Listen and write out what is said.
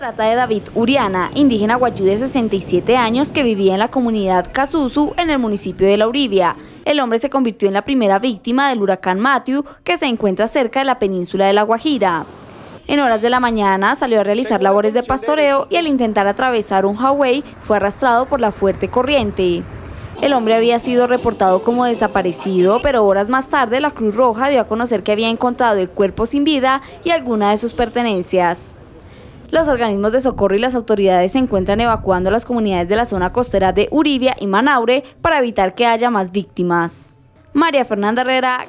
trata de David Uriana, indígena guayú de 67 años que vivía en la comunidad Casusu en el municipio de La Uribia. El hombre se convirtió en la primera víctima del huracán Matthew que se encuentra cerca de la península de La Guajira. En horas de la mañana salió a realizar labores de pastoreo y al intentar atravesar un huawei fue arrastrado por la fuerte corriente. El hombre había sido reportado como desaparecido, pero horas más tarde la Cruz Roja dio a conocer que había encontrado el cuerpo sin vida y alguna de sus pertenencias. Los organismos de socorro y las autoridades se encuentran evacuando las comunidades de la zona costera de Uribia y Manaure para evitar que haya más víctimas. María Fernanda Herrera,